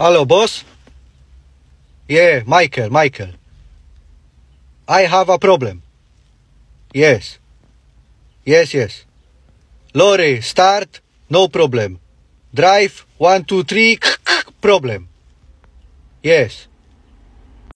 Hello, boss. Yeah, Michael, Michael. I have a problem. Yes. Yes, yes. Lorry, start, no problem. Drive, one, two, three, problem. Yes.